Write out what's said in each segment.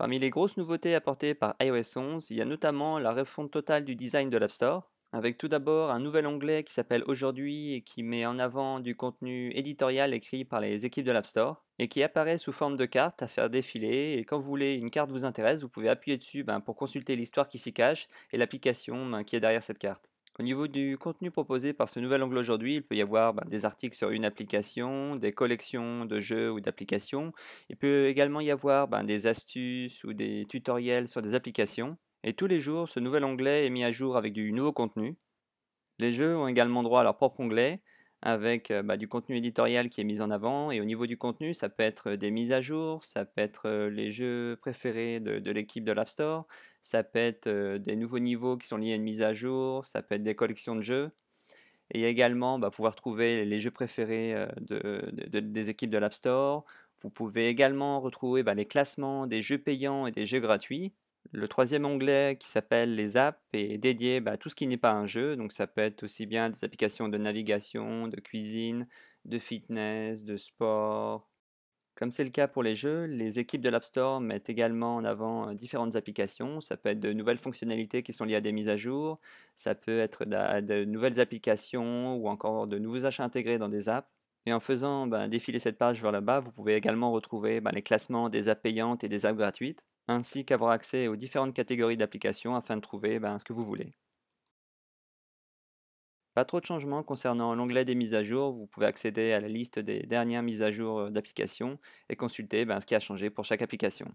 Parmi les grosses nouveautés apportées par iOS 11, il y a notamment la refonte totale du design de l'App Store, avec tout d'abord un nouvel onglet qui s'appelle Aujourd'hui et qui met en avant du contenu éditorial écrit par les équipes de l'App Store et qui apparaît sous forme de carte à faire défiler. Et quand vous voulez une carte vous intéresse, vous pouvez appuyer dessus ben, pour consulter l'histoire qui s'y cache et l'application ben, qui est derrière cette carte. Au niveau du contenu proposé par ce nouvel onglet aujourd'hui, il peut y avoir ben, des articles sur une application, des collections de jeux ou d'applications. Il peut également y avoir ben, des astuces ou des tutoriels sur des applications. Et tous les jours, ce nouvel onglet est mis à jour avec du nouveau contenu. Les jeux ont également droit à leur propre onglet, avec euh, bah, du contenu éditorial qui est mis en avant. Et au niveau du contenu, ça peut être euh, des mises à jour, ça peut être euh, les jeux préférés de, l'équipe de l'App Store, ça peut être des nouveaux niveaux qui sont liés à une mise à jour, ça peut être des collections de jeux. Et également, bah, pouvoir trouver les jeux préférés des équipes de l'App Store. Vous pouvez également retrouver bah, les classements des jeux payants et des jeux gratuits. Le troisième onglet qui s'appelle les apps est dédié bah, à tout ce qui n'est pas un jeu, donc ça peut être aussi bien des applications de navigation, de cuisine, de fitness, de sport. Comme c'est le cas pour les jeux, les équipes de l'App Store mettent également en avant différentes applications. Ça peut être de nouvelles fonctionnalités qui sont liées à des mises à jour, ça peut être de, nouvelles applications ou encore de nouveaux achats intégrés dans des apps. Et en faisant bah, défiler cette page vers là bas, vous pouvez également retrouver bah, les classements des apps payantes et des apps gratuites ainsi qu'avoir accès aux différentes catégories d'applications afin de trouver ben, ce que vous voulez. Pas trop de changements concernant l'onglet des mises à jour, vous pouvez accéder à la liste des dernières mises à jour d'applications et consulter ben, ce qui a changé pour chaque application.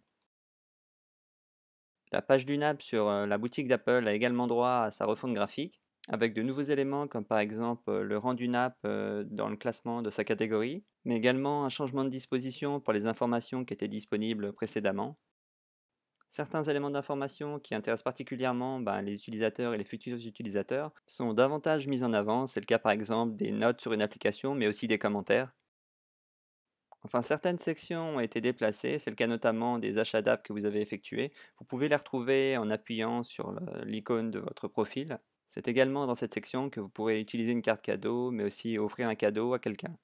La page d'une app sur la boutique d'Apple a également droit à sa refonte graphique, avec de nouveaux éléments comme par exemple le rang d'une app dans le classement de sa catégorie, mais également un changement de disposition pour les informations qui étaient disponibles précédemment, Certains éléments d'information qui intéressent particulièrement ben, les utilisateurs et les futurs utilisateurs sont davantage mis en avant, c'est le cas par exemple des notes sur une application, mais aussi des commentaires. Enfin, certaines sections ont été déplacées, c'est le cas notamment des achats d'app que vous avez effectués. Vous pouvez les retrouver en appuyant sur l'icône de votre profil. C'est également dans cette section que vous pourrez utiliser une carte cadeau, mais aussi offrir un cadeau à quelqu'un.